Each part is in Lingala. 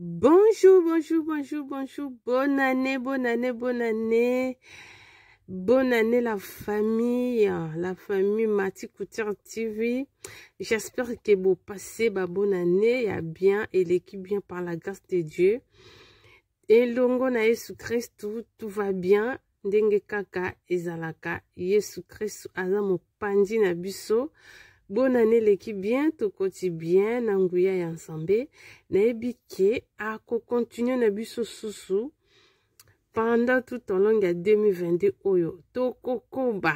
Bonjour, bonjour, bonjour, bonjour. Bonne année, bonne année, bonne année. Bonne année la famille, la famille Mati Couture TV. J'espère que vous passez bah, bonne année, et bien et l'équipe bien par la grâce de Dieu. Et longo na Yesu Christ, tout va bien. Ndenge kaka ezalaka Yesu Christ aza mopanzi na biso. bona na eleki bien tokoti bien na nguya ya nzambe nayebi ke akokontinue na biso susu pendant tout olong ya 2022 oyo tokokoba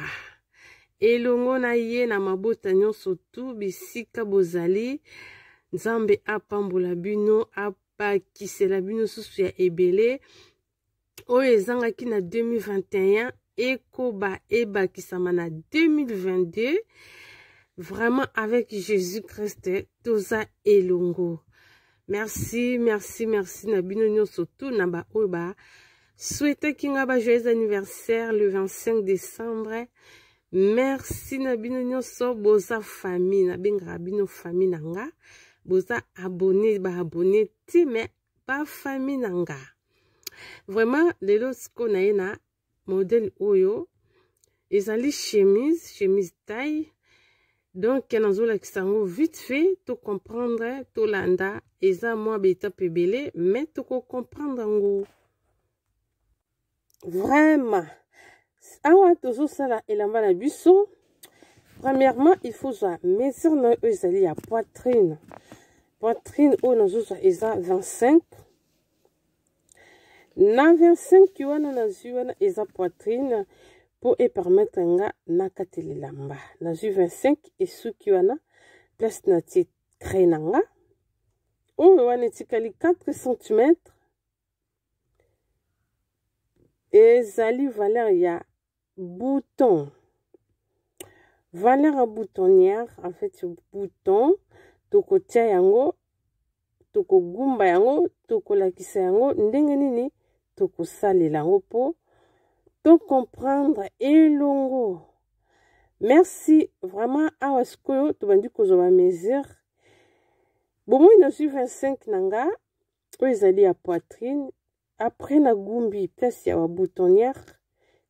elongo na ye na mabota nyonso tu bisika bozali nzambe apambola bino abakisela bino susu ya ebele oyo ezangaki na 2021 ekoba ebakisama na 2022 Vraiment avec Jésus-Christ, toza elongo. Merci, merci, merci. Nabino so tout naba oba. Souhaitez kinga ba joyeux anniversaire le 25 décembre. Merci nabino nyonso boza famille, Nabinga bino famille nanga. Boza abonné ba abonné ti mais pas famille nanga. Vraiment lelo qu'on na modèle oyo les chemise, chemise taille donk nazolakisa yango vite fait tocomprendre tolanda eza mwa baetape ebele me tokocomprendre yango vraiment awa tozosala elamba na biso premièrement il faut zwa mesure na oyo ezali ya poitrine poitrine oyo nazozwa eza 25 na 25 wana nazwi wana eza poitrine mpo epermetre nga nakatela elamba nazwi 25 esuki wana place natie trai na nga oyo wana etikali 4 cm ezali valeur ya bouton valeur ya boutonnière en fait bouton tokotia yango tokogumba yango tokolakisa yango ndenge nini tokosalela yango mpo to comprendre elongo merci vraiment awa sikoyo tobandi kozwa bamesure bomoi nazwi 25 na nga oyo ezali ya poitrine après nagumbi place ya baboutonnière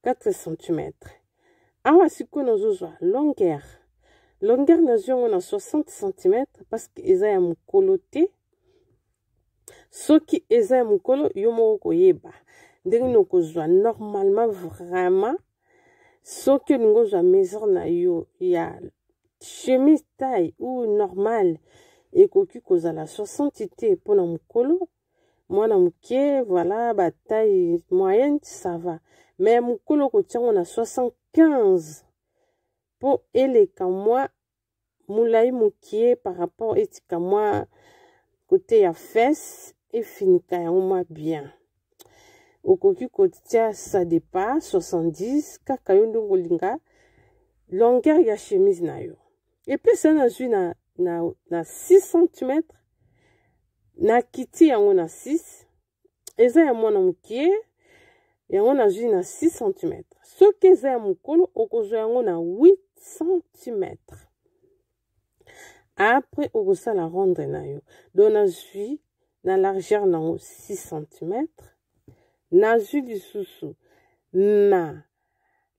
4 cm awa sikoyo nazozwa longueur longueur nazwi yango na 60 cm parceke eza ya mokolo te soki eza ya mokolo yo moko koyeba ndenge nokozwa normalement vraiment soki olingi ozwa mesure na yo ya chemise taille ou normal ekoki kozala 60 te mpona mokolo mwana moke voilà bataille moyenne ça va me mokolo okotiango na 75 mpo eleka mwa molai moke par rapport etika mwa kote ya fese efinika yango mwa bien okoki kotia sa depas 70 kaka yo ndongo olinga longueur ya chemise na yo epesa na zwi na, na, na 6 cm nakiti yango na 6 eza ya mwana mokie yango nazwi na 6 cm soki eza ya mokolo okozwa yango na 8 cm apres okosala rendre na yo don nazwi na largeur nango 6 cm na zwi lisusu na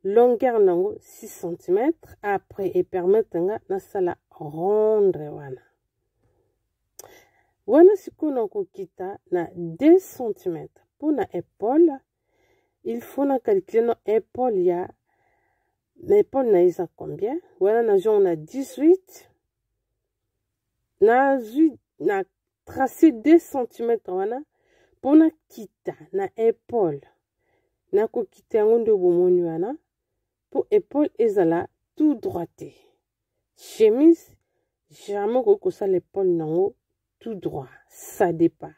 longueur na yango 6 cm après epermetre nga nasala rondre wana wana sikoyo nakokita na 2 cm mpona epole il faut nacalcule na epole ya na epole na ye eza combien wana nazwango na 18 nazwi na trace 2 cm wana mpona kita na epole nakokita yango nde bomoni wana mpo epole ezala tout droit te chemise germain okoki kosala epole nango tout droit ça dépend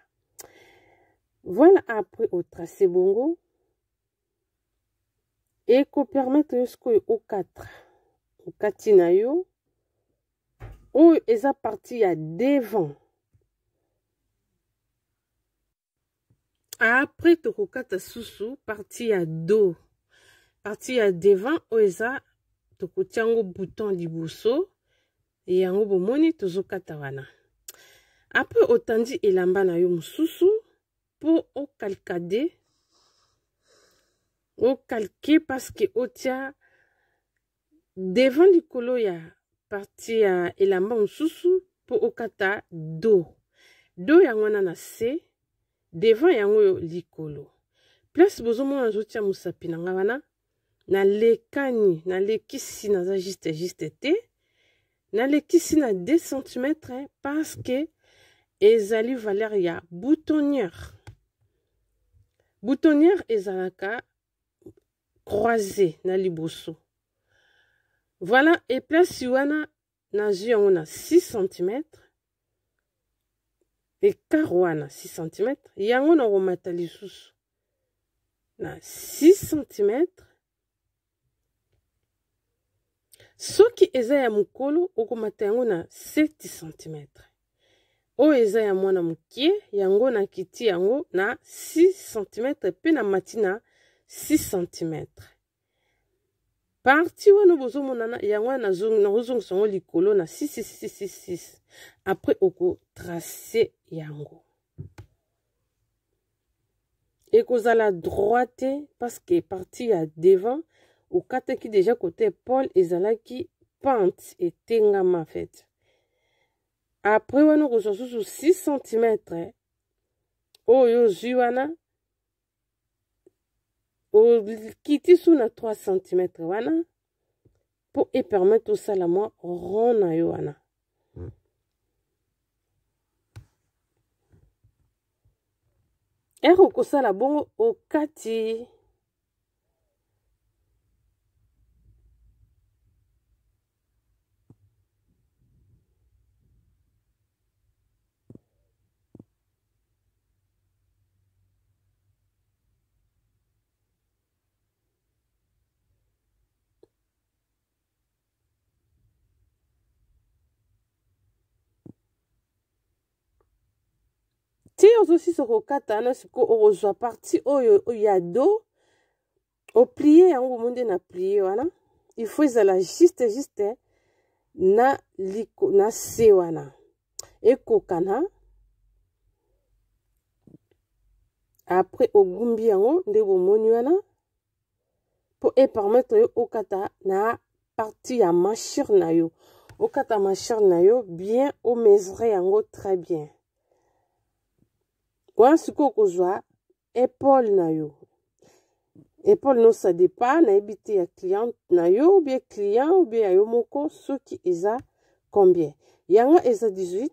voilà après otrace bongo ekopermettre yo sikoyo okatra okati na yo oyo eza parti ya devant apres tokokata susu parti ya do parti ya devant oyo eza tokotia yango bouton liboso yango bomoni tozokata wana apres otandi elamba na yo mosusu mpo okalkade okalke paske otia devant likolo ya parti ya elamba mosusu mpo okata do do yango wana na se devant yango oyo likolo place bozomona nazotia mosapi na nga wana nalekani nalekisi naza juste juste te nalekisi na 2 cm parce que ezali valeur ya boutonnière boutonnière ezalaka croise na liboso voilà eplace wana nazwi yango na 6 centimètre ekart wana 6 cm yango nakomata lisusu na 6 cm soki eza ya mokolo okomata yango na 7 cm oyo eza ya mwana mokie yango nakiti yango na 6 cm mpe na mati na 6 cm parti wana bozomonana yango nazozongisa yango likolo na 6 après okotrace yango ekozala droit te parceke parti ya devant okataki deja kote paul ezalaki pente etengama fete après wana okozwa susu 6 cm oyo ozwi wana okiti su na 3 cm wana mpo epermete osala mwa rond na yo wana ere okosala bongo okati ozosilisa kokata wana sikoyo okozwa parti oyo ya do oplie yango omo nde na plie wana il faut ezala juste juste na, liko, na se wana ekokana apres ogumbi yango nde bomoni wana mpo epermetre yo okata na parti ya mashire na yo okata mashire na yo bien omesure yango très bien koya sikoyo kozwa epole na yo epole nyonso adepa nayebi te ya cliente na yo obie client obie ya yo moko soki eza combien yango eza 18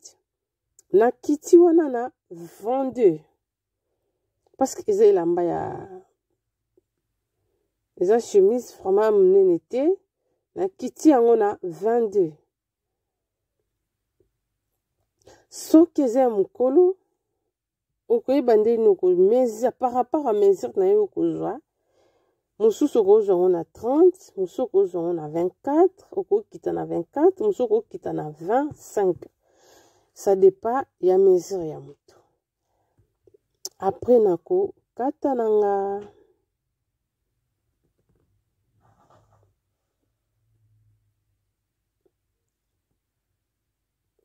na kiti wana na 22 parceke eza elamba ya eza chemise vraimen ya monene te na kiti yango na 22 soki eza ya mokolo okoyeba nde nini okomesure par rapport à mesure na ye okozwa mosusu okozwa ngo na 30 mosusu okozwa ngo na 24 okokita na 24 mosusu okokita na 25 ça dépend ya mesure ya moto après nako na nga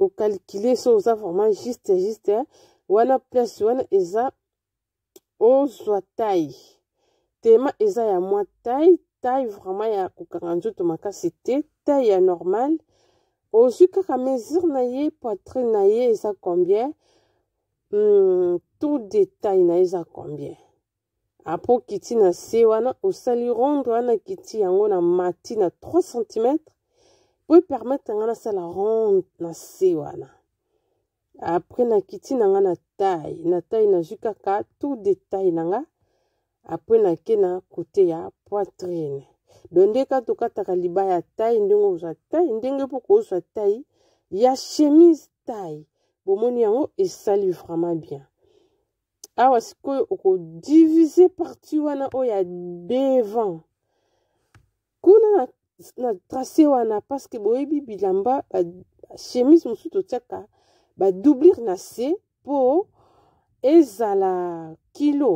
okalkile so oza vraiment juste juste hein. wana place wana eza ozwa taille tema eza ya mwa taille taille vraiment ya kokanga nzoto makasi te taille ya normal ozwi kaka mesure na ye poitrine na ye eza combien mm, tout detail na ye eza combien apo kiti na se wana osali ronde wana kiti yango na mati na 3 cm po epermetre nga nasala ronde na se wana apres nakiti na nga na taille na taille nazwi kaka tout detaille na nga apres nake na kote ya poitrine don nde ka tokataka libaya ya taille ndenge ozwa taille ndenge mpo kozwa taille ya chemise taille bomoni yango esali vraiment bien awa sikoyo okodivise parti wana oyo ya devant kuna na, na trace wana parceke boyebi bilamba chemise mosusu totiaka badoublire na se mpo ezala kilo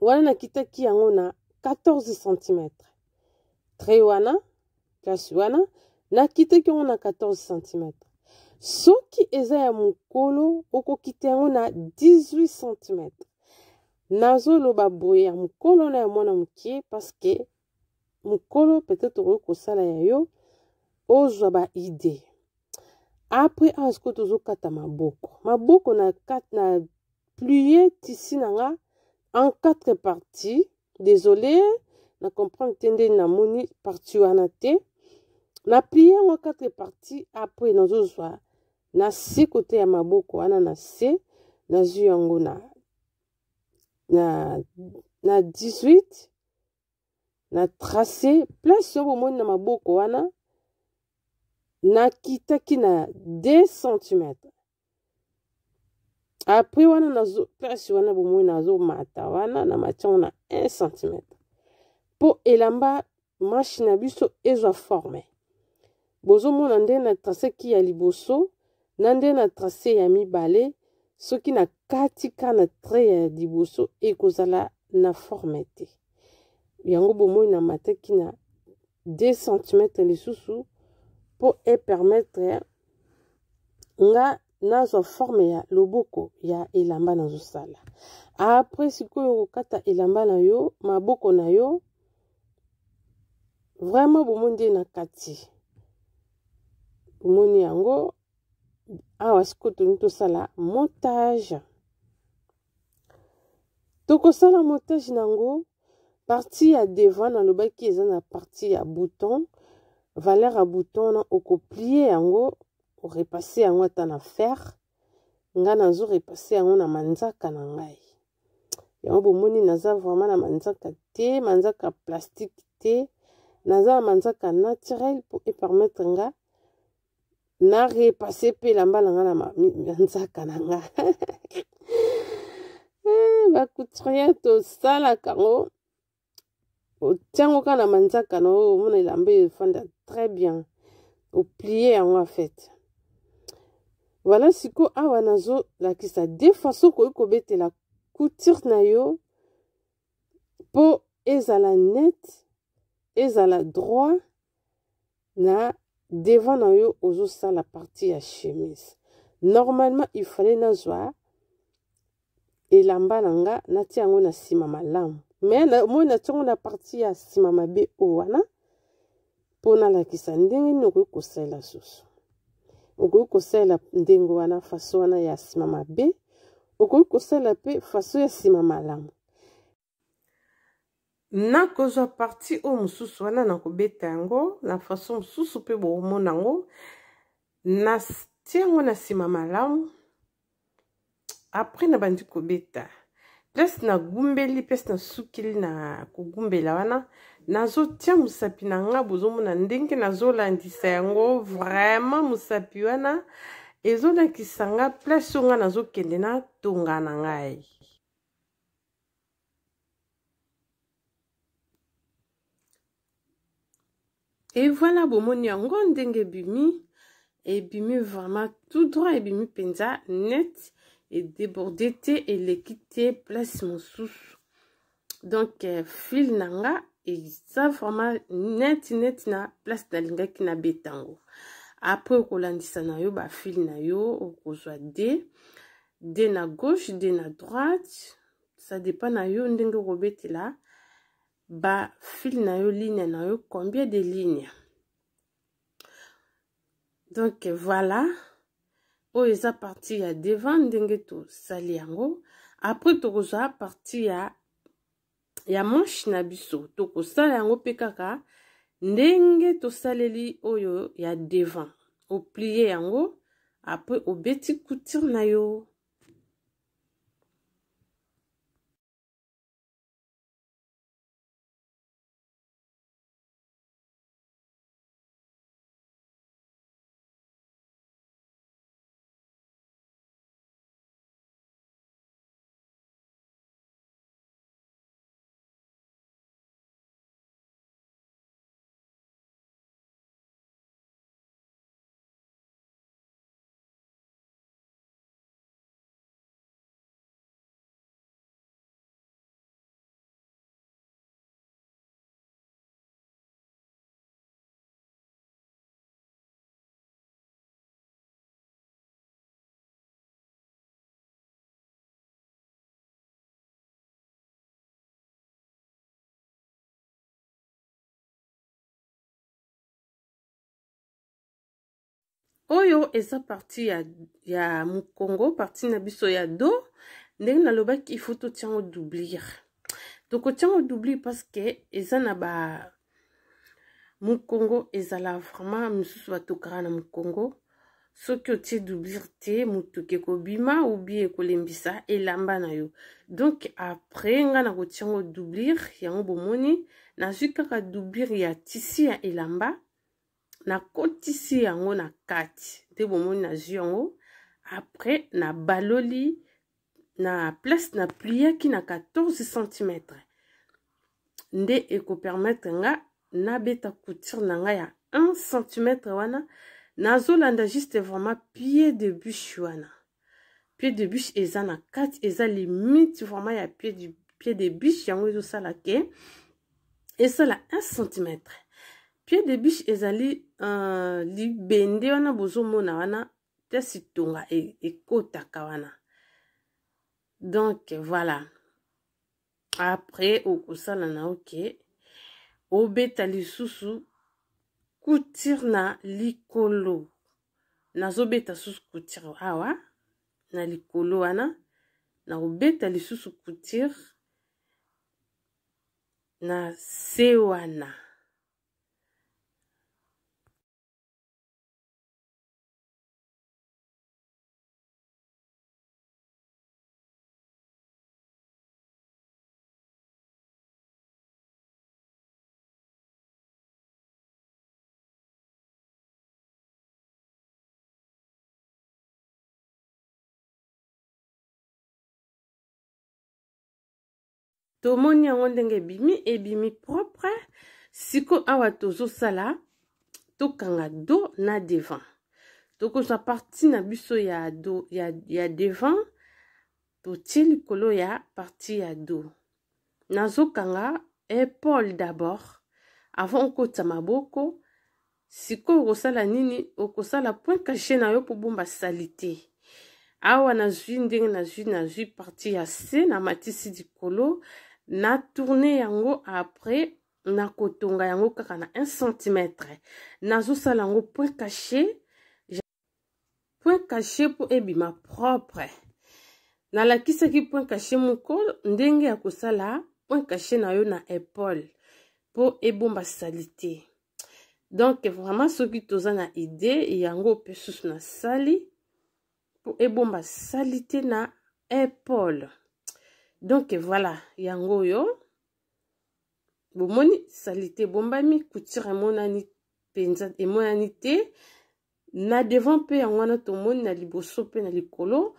wana nakitaki yango na 14 cm tre wana place wana nakitaki yango na 14 cm soki eza ya mokolo okokita yango na 18 cm nazoloba boye ya mokolo na ya mwana mokie parceke mokolo peut-être okoki kosala ya yo ozwa baidee après apres kata ko boko. maboko maboko na, kat, na pluie tisi na en quatre parties désolé na comprendre tende na moni partie wana te na plié en quatre après nos nazozwa na se kote maboko wana na se Na yango na, na, na 18 na trace place au bomoni na maboko wana nakitaki na 2 cm apres wana nazo place wana bomoi nazomata wana na matiango na 1 cm mpo elamba mashe na biso ezwa forme bozomona nde na traseki ya liboso na nde na trase ya mibale soki na kati ka na tre ya liboso ekozala na forme te yango bomoi na mataki na 2 cm lisusu mpo epermetre nga nazwa forme ya loboko ya elamba nazosala apres sikoyo kokata elamba na yo maboko na yo vraiment bomoi nde na kati bomoni yango awa sikoyo tolingi tosala montage tokosala montage nango parti ya devant nalobaki eza na parti ya bouton valeur ya bouton wana okoplie yango orepasse yango ata na fer ngai nazorepasse yango na manzaka na ngai yango bomoni naza vraimen na manzaka te manzaka plastike te naza na manzaka naturel mpo epermettre nga narepasse mpe elamba na nga na manzaka na nga eh, bacoutrier tosalaka yango ntiango kaka na manzaka na oyo omona elamba efanda très bien oplie yango en fait voilà siko awa nazolakisa de façon okoki kobetela coutire na yo mpo ezala net ezala droit na devant na yo ozosala parti ya chemise normalement il fallait nazwa elamba na nga natia yango na nsima malamu me moi na ntongo na parti ya nsima mabe oyo wana mpona alakisa ndenge nini okoki kosalela susu okoki kosalela ndenge wana faso wana ya nsima mabe okoki kosalela mpe faso ya nsima malamu nakozwa parti oyo mosusu wana nakobeta yango na faso mosusu mpe bomona yango natia yango na nsima malamu apres na bandi kobeta place nagumbeli place nasukeli na kogumbela wana nazotia mosapi na nga bozomona ndenge nazolandisa yango vraiment mosapi wana ezolakisa nga place oyo nga nazokende natonga na ngai e voilà bomoni yango ndenge ebimi ebimi vraiment tout droit ebimi mpenza neti edeborde te eleki te place mosusu donk fil euh, na nga eza vraimen neti neti na place nalingaki nabeta yango apres okolandisa na yo bafil na yo okozwa d d na gauche d na droite ça dépend na yo ndenge okobetela bafil na yo ligne na yo combien de ligne donc voilà oyo eza parti ya devant ndenge tosali yango apres tokozwa parti ya ya manche na biso tokosala yango mpe kaka ndenge tosaleli oyo ya devant oplie yango apres obeti couture na yo oyo eza parti ya, ya mokongo parti na biso ya do ndenge nalobaki ifo totiango doublir tokotiango doublir parceke eza na ba mokongo ezala vraiment mosusu batokaka na mokongo soki otie doublir te motuki ekobima ubie ekolembisa elamba na yo donk apres nga na kotiango doublir yango bomoni nazwi kaka doublir ya tisi ya elamba nakotisi yango na kati nde bomoni nazwi yango après nabaloli na place na pliaki na 14 cm nde ekopermetre nga nabeta coutire na ngai ya 1 cm wana nazolanda juste vraiment pied de bûche wana pied de bûche eza na kati eza limite vraiment ya pied, du, pied de bûche yango ezosala ke esala 1 centimètre pied de biche ezali uh, libende wana bozomona wana te sitonga e, ekotaka e wana donc voilà après okosala na oke obeta lisusu coutire na likolo nazobeta susu coutire awa na likolo wana na kobeta lisusu coutire na se wana tomoni yango ndenge ebimi ebimi propre siko awa tozosala tokanga do na devant tokozwa parti na biso ya do ya, ya devant totie likolo ya parti ya do nazokanga épaule d'abord avant okota maboko sikoyo okosala nini okosala point cache na yo kobomba salite awa nazwi ndenge nazwi nazwi parti ya se namatisi likolo natourne yango apres nakotonga yango kaka na 1 cm nazosala yango point cache point cache mpo ebima propre nalakisaki point cache moko ndenge ya kosala point cache na yo na epole mpo ebomba salite donk vraiment soki toza na ide yango mpe susu nasali mpo ebomba salite na epole donk voilà yango oyo bomoni salite ebombami coutire emonani mpenza emonani te na devant mpe yango wana tomoni na liboso mpe na likolo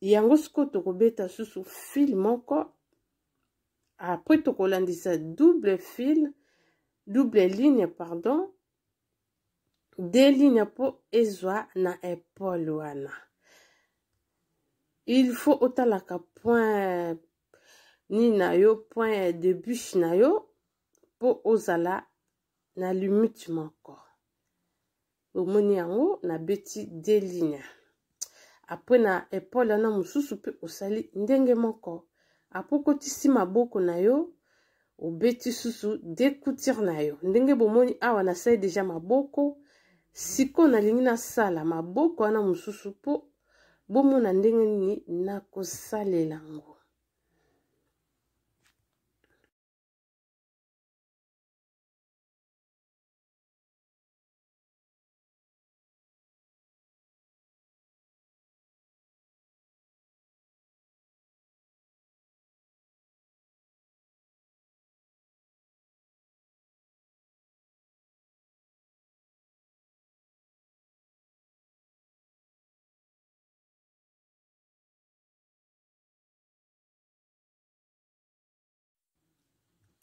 yango sikoyo tokobeta susu fil moko apres tokolandisa double fil double ligne pardon de ligne mpo ezwa na epole wana il faut otalaka point nini na yo point debushe na yo mpo ozala na limite moko omoni yango nabeti de ligne apres na epole wana mosusu mpe osali ndenge moko apokotisi maboko na yo obeti susu de coutire na yo ndenge bomoni awa nasali deja maboko siko nalingi nasala maboko wana mosusu mpo bomona ndenge nini nakosalela ngo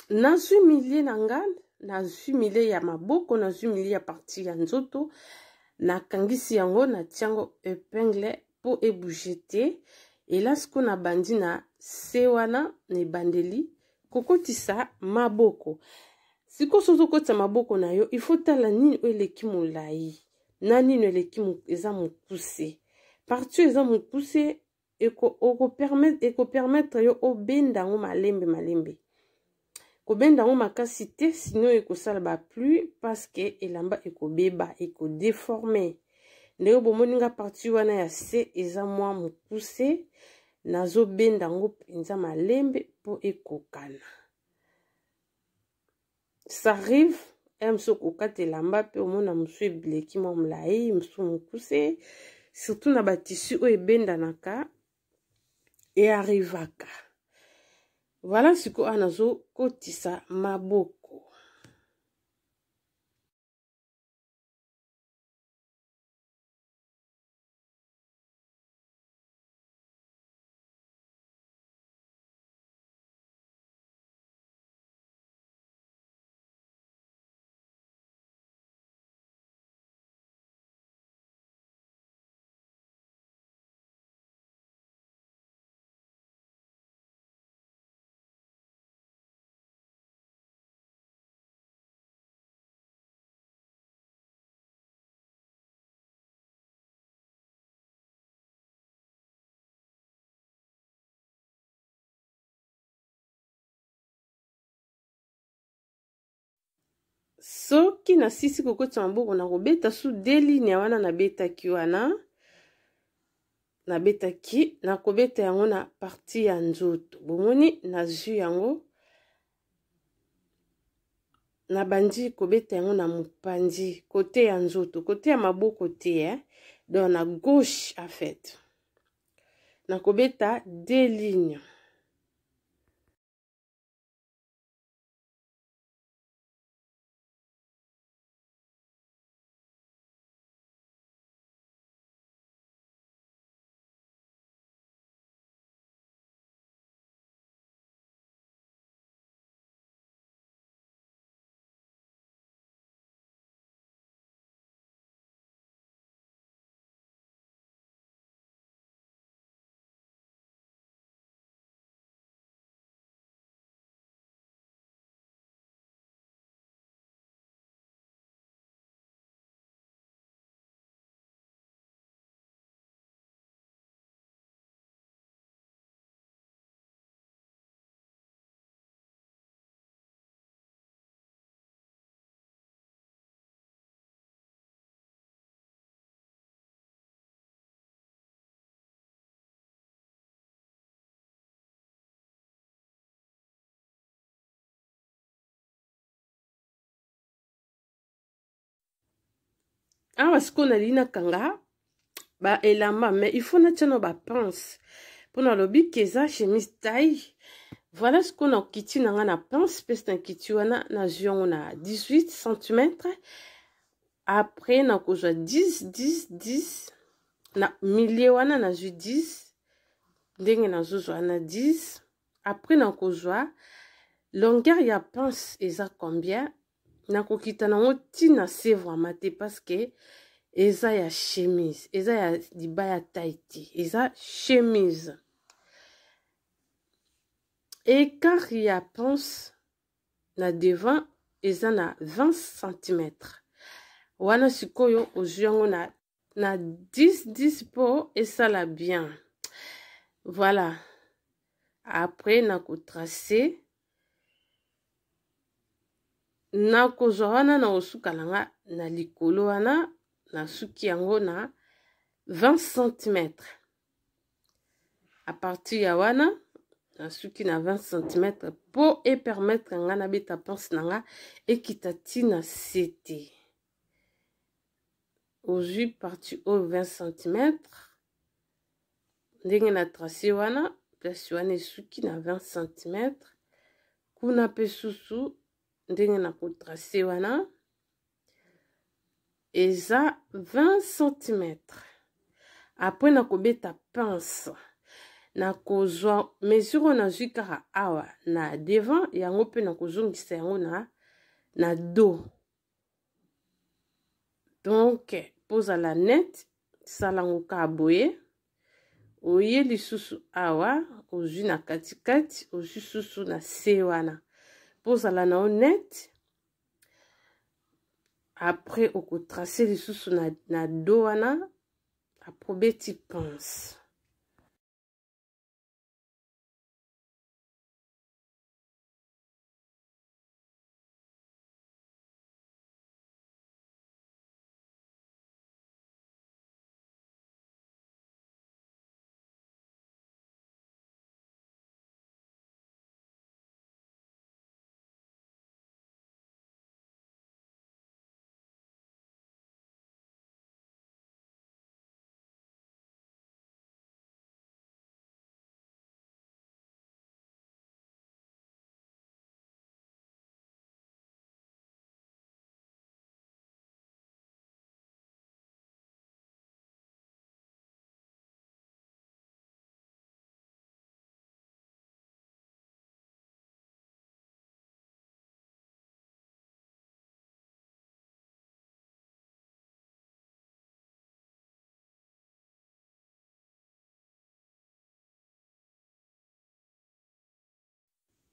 nazwi milie na nga nazwi milie ya maboko nazwi milie ya parti ya nzoto nakangisi yango natia yango epingle mpo ebouge te elasiko nabandi na se wana na ebandeli kokotisa maboko sikoso ozokotisa maboko na yo ifo tala nini oyo eleki molai na nini eleki eza mokuse parti oyo eza mokuse ekopermetre eko yo obenda yango malembe malembe kobenda yango makasi te sino ekosala bapluie parceke elamba ekobeba ekodeforme ndenge bomoninga parti wana ya se eza mwa mokuse nazobenda yango mpenza malembe mpo ekokana sarive ya eh, mosu okokata elamba mpe omona mosu ebileki mwa molai mosu mokuse surtout na batisi oyo ebendanaka earrivaka valansi ko awa nazokotisa maboko soki nasisi kokotisa maboko na kobeta su de ligne wana nabetaki wana nabetaki nakobeta yango na parti ya nzoto bomoni nazwi yango nabandi kobeta yango na mopanzi kote ya nzoto kote ya maboko te eh? don na gauche en fait nakobeta de ligne awa sikoyo nalingi nakanga baelamba me ifo natia no bapense mpona alobi ke eza chemise taille voilà sikoyo nakiti na nga na pense mpe nakiti wana nazwi yango na 18 cm apres nakozwa 10 10 10 na milie wana nazwi 10 ndenge nazozwa na 10 apres nakozwa longueur ya pense eza combien nakokita nango ntina se vraimen te parceke eza ya chemise eza ya libaya tai te eza chemise écart ya ponse na devant eza na 20 cm wana sikoyo ozwi yango na, na 10 10 mpo esala bien voilà après nakotrace nakozwa wana na kosukala nga na likolo wana nasuki yango na 20 cm apartir ya wana nasuki na 20 cm mpo epermetre nga nabeta pense na nga ekita ti na sete ozwi parti oyo 20 cm ndenge na trace wana place wana esuki na 20 cm kuna mpe susu ndenge na kotrase wana eza 20 cm apres na kobeta pince na kozwa mesure oyo nazwi kaka awa na devant yango mpe na kozongisa yango na, na do donk mpozala nete salango ka boye oye lisusu awa ozwi na katikati ozwi susu na se wana pozala na yo nete apres okotrace lisusu na, na do wana aprobeti pense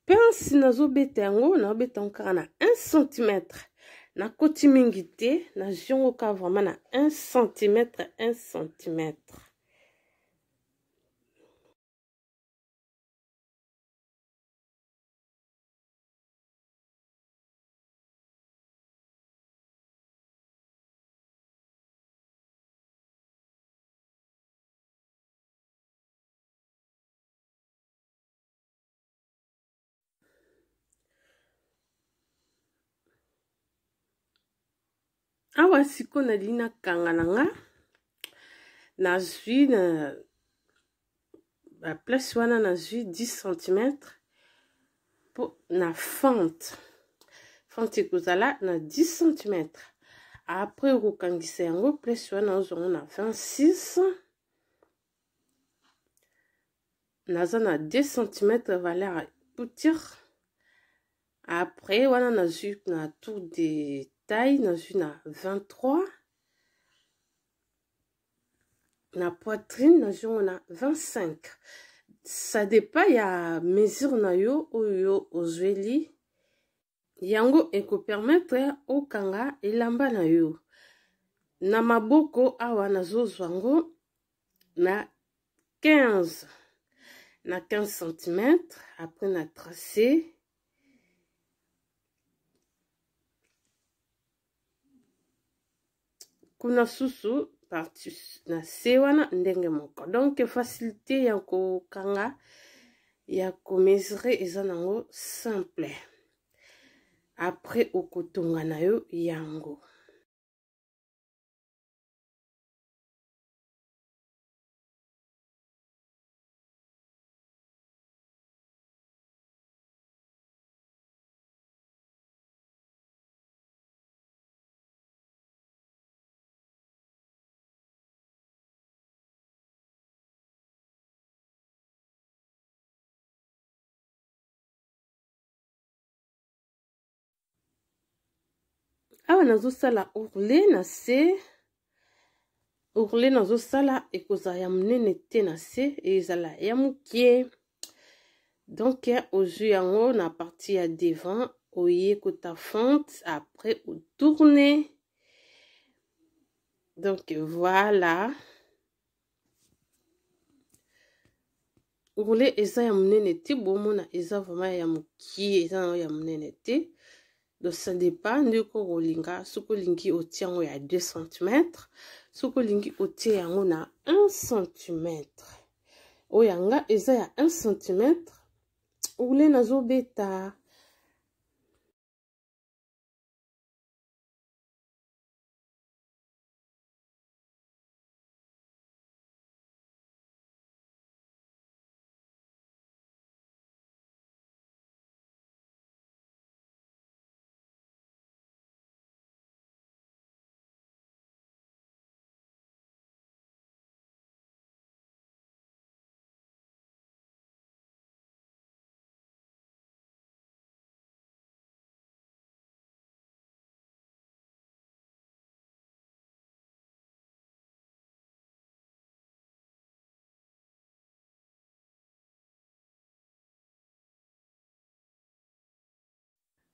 pense nazobeta yango naobeta yango kaka na 1 cm nakoti mingi te nazwi yango kaka vraimen na 1 cm 1 cm awa sikoyo nalingi nakanga na nga nazwi na baplace wana nazwi 10 cm mpo na fente fente ekozala na 10 cm apres okokangisa yango place wana ozwango na 26 naza na 2 cm valeur ya poutire apres wana nazwi na tour de taille nazwi na 23 na poitrine nazwingo na 25 sa depa ya mesure na yo oyo ozweli yango ekopermetre okanga elamba na yo na maboko awa nazozwa ngo na 15 na 15 cm apres na trace kuna susu parti na se wana ndenge moko donc facilité ya kokanga ya komesure eza nango simple apres okotonga na yo yango awa nazosala ourle na se ourle nazosala ekozala ya monene te na se ezala ya moke donk ozwi yango na parti ya devant oye kota fonte après otourne donc voilà ourle eza ya monene te bomona eza vraimen ya moke eza nao ya monene te ça dépend ndenge okolinga soki olingi otie yango ya 2 cm soki olingi otie yango na 1 cm oyo yanga eza ya 1 cm oule nazobeta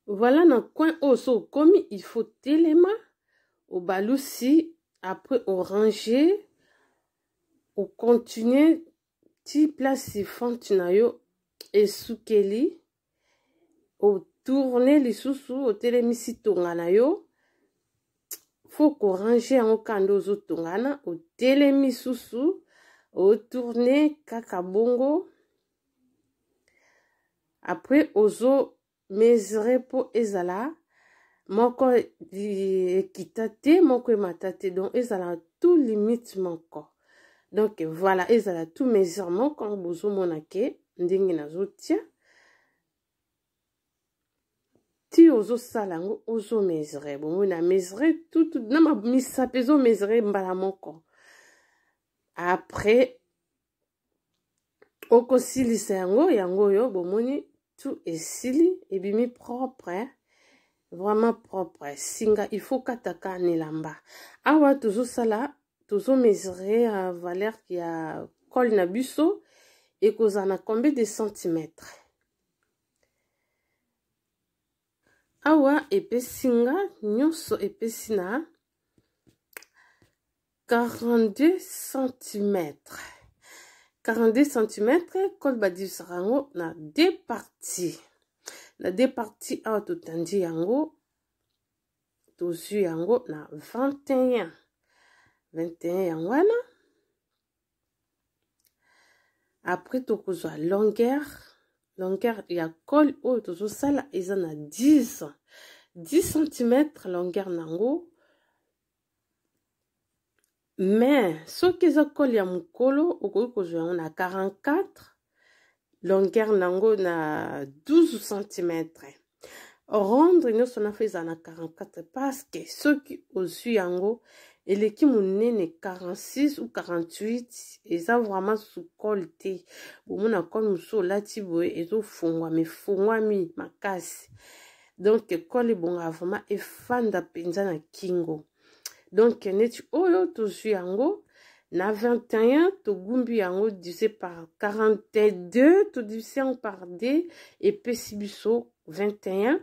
voilà na coin oyo so okomi ifo telema obalusi après oranger ocontinue ti place fante na yo esukeli otourne lisusu otelemisi tonga na yo fo korange yango kanda ozotongana otelemi susu otourne kaka bongo apres ozo mesure mpo ezala moko e-, ekita te moko emata te donc ezalaka tout limite moko donc voilà ezala tout mesure moko bozomona ke ndenge nazotia ti ozosala yango ozomesure bongo na mesure tutu na misapi ezomesure mbala moko après okosilisa yango yango oyo bomoni tout esili ebimi propre vraiment propre singa ifo kataka ah na elamba awa tozosala tozomesure valeur ya cole na biso ekozala na combien de centimètre awa ah epesi nga nyonso epesi na 42 centimètres 42 cm kolba divisaka yango na deux parties na deux parties awa totandi yango tozwi yango na 21 21 yango wana après tokozwa longueur longueur ya col oyo tozosala eza na 10 10 cm longueur na yango me soki eza cole ya mokolo okoki kozwa yango na 44 longere nango na 12 cm rondre nyonso na fo ezala na 44 parceke soki ozwi yango eleki monene 46 ou 48 eza vraiment sukole te bomona cole mosusu olati boye ezofungwama efungwami makasi donk cole ebongaka vraiment efanda mpenza na kingo donc neti oyo oh, tozwi yango na 21 togumbi yango divise par 42 todivise yango par d epesi biso 21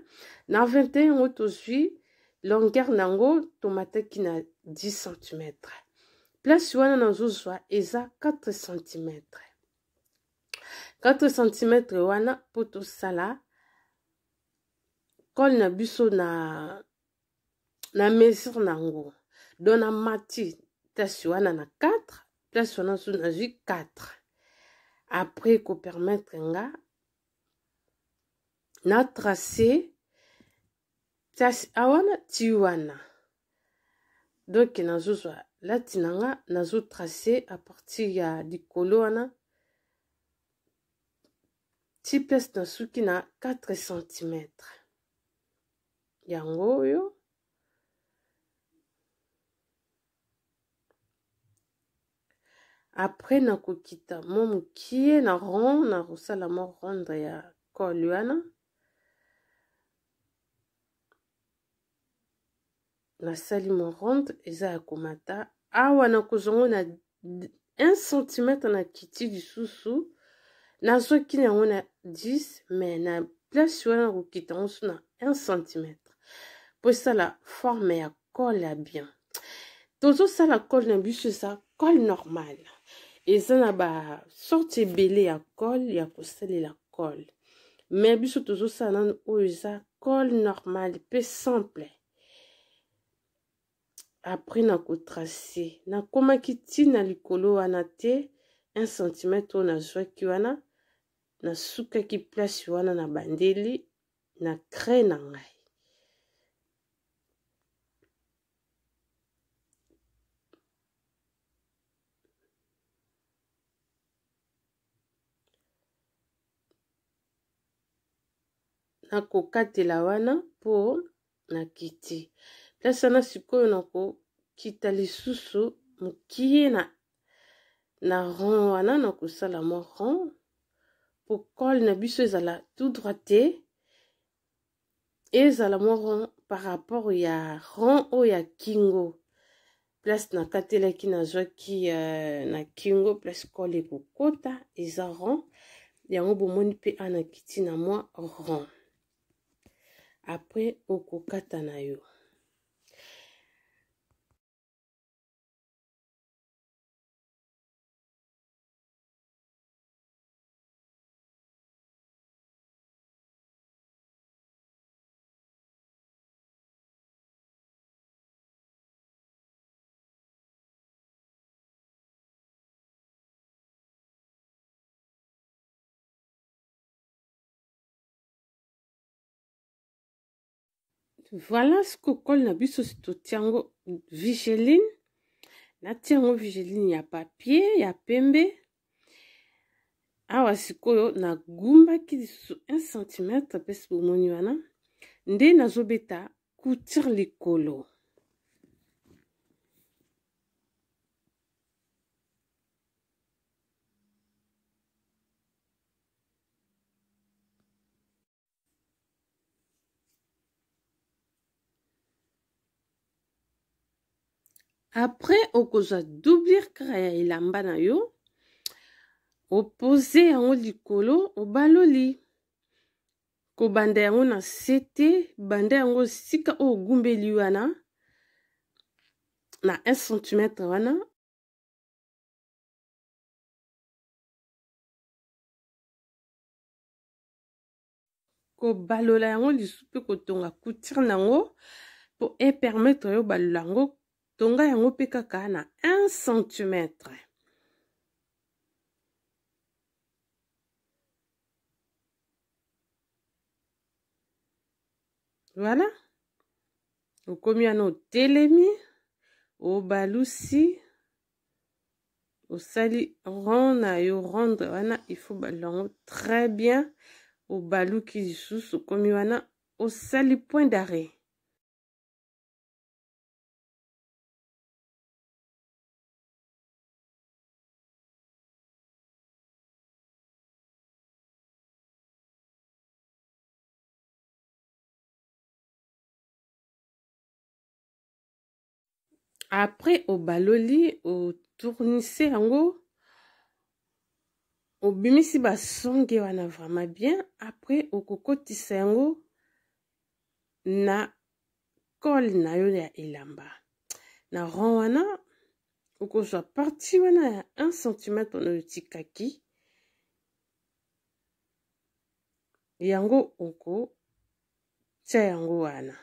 na 21 yango tozwi longeur na yango tomataki na 10 cm place wana nazozwa eza 4 cm 4 cm wana mpo tosala cole na biso na na mesure na yango don ah, amati place wana na 4 place wana so nazwi 4 après ekopermettre nga na trace place awana ti wana donk nazozwa lati na nga nazotrace apartir ya likolo wana ti place nasuki na 4 cm yango oyo apres nakokita mwa mokie na rond na kosala mwa ronde ya cole wana nasali mwa ronde eza ya komata awa nakozwango na 1 cm na kiti lisusu nazokina yango na 10 me na place wana nakokita yango so na 1 cm po esala forme ya cole ya bien tozosala cole na biso eza cole normale eza na basorte ebele ya cole ya kosalela cole me biso tozosala nano oyo eza cole normale pe simple apres na kotrace nakomaki ntina likolo wana te 1 cm oyo nazwaki wana nasukaki place wana na bandeli na cre na ngai nakokatela wana mpo nakiti place wana sikoyo nakokita lisusu mokie na, na rond wana nakosala mwa rond po cole na biso ezala tout droit te ezala mwa rond par rapport ya rond oyo ya kingo place nakatelaki nazwaki uh, na kingo place cole ekokota eza rond yango bomoni mpe anakiti na mwa rond apres okokata na yo Voilà ce que colle na biso totiango vigeline. Natiango vigeline ya papier, ya pembe. Awa sikoyo na gumba ki lisusu 1 cm pesi bomoni wana nde nazobeta coutire likolo. après okozwa doublure kaka ya elamba na yo opose yango likolo obaloli kobanda yango na se te banda yango esika oyo ogumbeli wana na 1 cm wana kobalola yango lisu mpe kotonga coutire na yango mpo epermetre yo balola yango tonga yango mpe kaka na 1 cm voilà okomi wana otelemi obalusi osali rond na yo rendre wana ifo balongo très bien obaluki lisusu okomi wana osali point d'arret apres obaloli otournise yango obimisi basonge wana vraiment bien apres okokotisa yango na cole na yo ya elamba na rond wana okozwa parti wana ya 1 cm wana otikaki yango okotia yango wana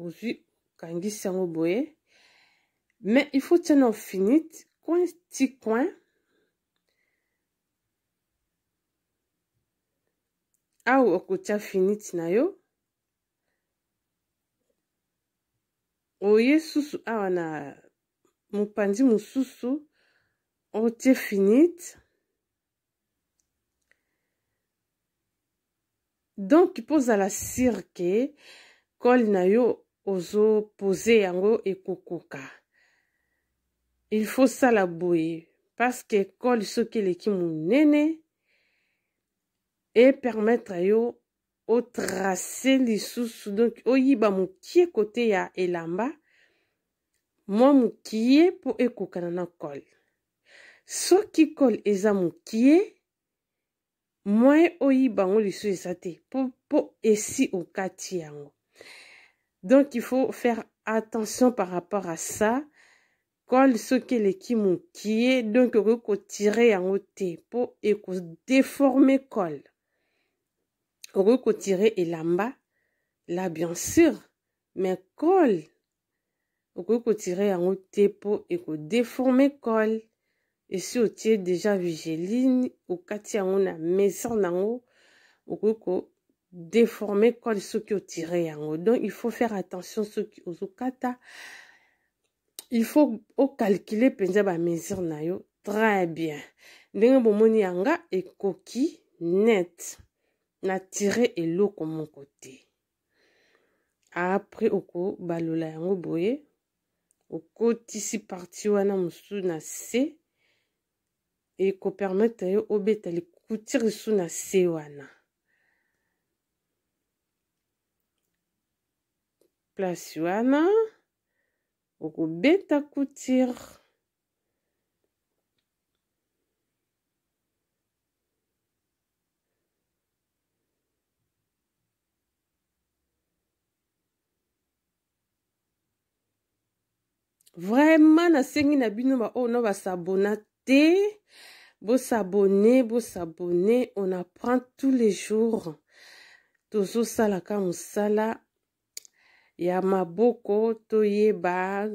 ozwi okangisi yango boye mais il faut tiana ofinite coin ti coin awa okotia finite na yo oye susu awa na mopanzi mosusu otie finite donc mpo ozala sire ke cole na yo ozopoze yango ekokoka il faut sala boye paske cole soki eleki monene epermetre yo otrace lisusu donk oyiba mokie kote ya elamba mwa mokie mpo ekokana na cole soki cole eza mokie mwa oyibango lisusu eza te mpo esi okati yango donc il faut faire attention par rapport à ça kole soki eleki mokie donk okoki kotire yango te mpo ekodeforme kole okoki kotire elamba la bien sûr mais kole okoki kotire yango te mpo ekodeforme kole esi otie deja vigeline okati yango na mesor nango okoki déforme code soki otire yango donc il faut faire attention soki ozokata il faut ocalcule mpenza bamesure na yo très bien ndenge bomoni yanga ekoki net na tire eloko moko te apres okobalola yango boye okotisi parti wana mosusu na se ekopermetre yo obeta likutirisu na se wana plasi wana okobeta couture vraiment nasengi na bino va oh, s'abonner basabona s'abonner bosabone s'abonner on apprend tous les jours tozosalaka mosala ya maboko toyeba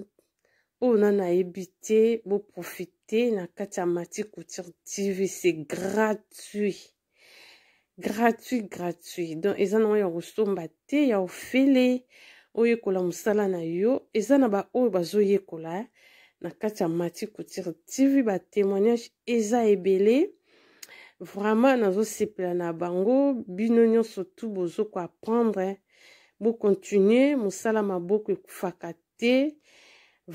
oyo na nayebi te boprofite na kati ya mati couture tv c'est gratuit gratuit gratuit donc eza nango ya kosomba te ya ofele oyekola mosala na yo eza na baoyo bazoyekola na kati ya mati couture tv batémoignage eza ebele vraiment nazosepela na bango bino nyonso tu bozoko apprendre bokontinue mosala maboko ekufaka te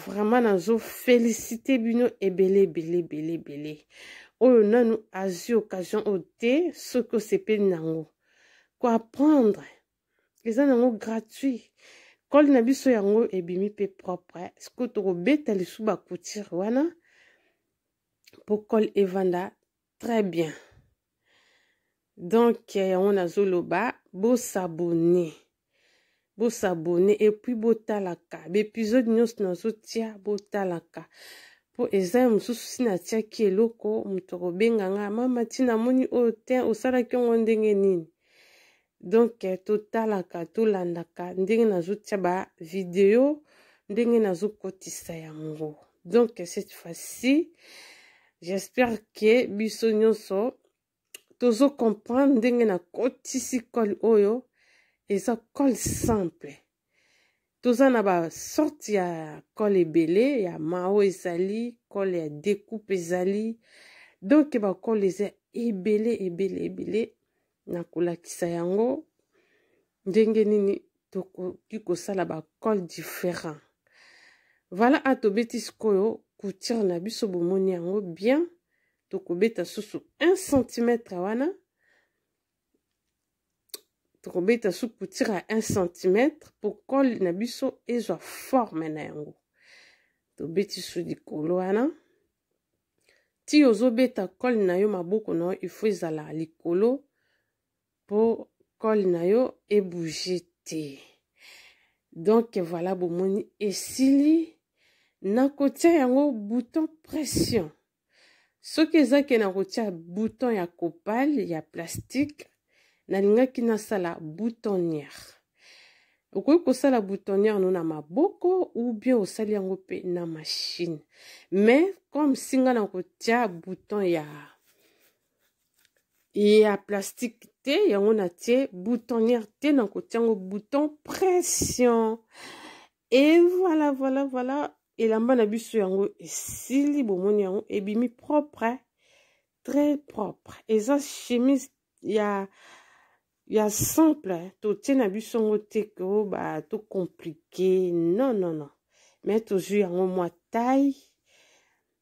vraimen nazofélicite bino ebele ebele ebele ebele oyo nanu azwi occasion oyo te soki osepeli nango koapprendre eza nango gratuit kole na biso yango ebimi mpe propre sikoyo tokobeta lisu bakutire wana mpo kole evanda très bien donk yango nazoloba bosabone bosabone epui botalaka baepizode nyonso nazotia botalaka mpo eza ya mosusu si natiaki eloko moto akobenganga mama ntina moni oyo te osalaki yango ndenge nini donk eh, totalaka tolandaka ndenge nazotia ba video ndenge nazokotisa yango donk eh, cette fois-ci j'espère ke biso nyonso tozocomprendre ndenge nakotisi kole oyo eza cole simple toza na basorte ya cole ebele ya mao ezali cole ya découpe ezali donk bacole eza ebele ebele ebele na kolakisa yango ndenge nini tokoki kosala bacole différent vala a tobeti sikoyo coutire na biso bomoni yango bien tokobeta susu 1 cm wana tokobeta suki kutira ya 1 cm po kole na biso ezwa forme na yango tobeti su likolo wana ti ozobeta kole na yo maboko na yo ifo ezala likolo po kole na yo ebouge te donk voila bomoni esili na kotia yango bouton pression soki eza ke na kotia bouton ya kopale ya plastique nalingaki nasala boutonnière okoki kosala boutonnière no na maboko ou bien osali yango mpe na mashine mais comme singa na kotia bouton ya ya plastique te yango na tie boutonnière te na kotia yango bouton pression e voilà voilà voilà elamba na biso yango esili bomoni yango ebimi propre très propre eza chemise ya ya simple totie na biso yango te ke oba tocomplike non non non me tozwi yango mwa taille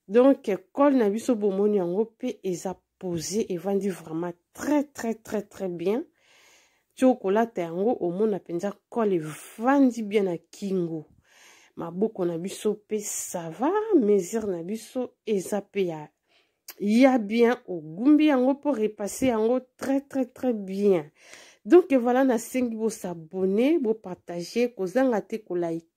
donc ekole na biso bomoni yango mpe eza posé evandi vraiment très très très très bien ti okolata yango omona mpenza kole evandi bien na kingo maboko na biso mpe sava mesure na biso eza mpe ya il y a bien au Gumbi. yango pour repasser yango très très très bien donc voilà Vous partagez. Vous kozanga un like.